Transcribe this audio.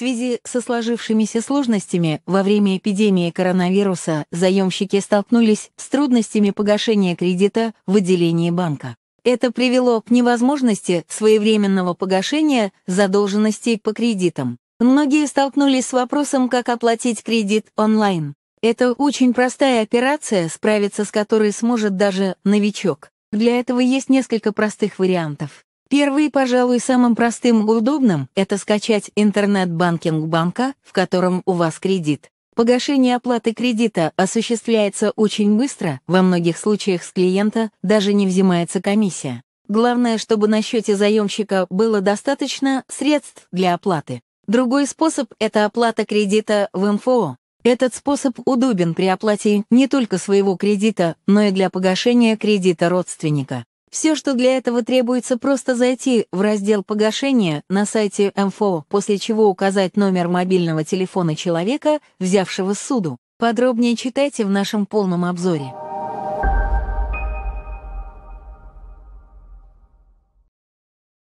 связи со сложившимися сложностями во время эпидемии коронавируса заемщики столкнулись с трудностями погашения кредита в отделении банка. Это привело к невозможности своевременного погашения задолженностей по кредитам. Многие столкнулись с вопросом, как оплатить кредит онлайн. Это очень простая операция, справиться с которой сможет даже новичок. Для этого есть несколько простых вариантов. Первый, пожалуй, самым простым и удобным – это скачать интернет-банкинг банка, в котором у вас кредит. Погашение оплаты кредита осуществляется очень быстро, во многих случаях с клиента даже не взимается комиссия. Главное, чтобы на счете заемщика было достаточно средств для оплаты. Другой способ – это оплата кредита в МФО. Этот способ удобен при оплате не только своего кредита, но и для погашения кредита родственника. Все, что для этого требуется, просто зайти в раздел погашения на сайте МФО, после чего указать номер мобильного телефона человека, взявшего суду. Подробнее читайте в нашем полном обзоре.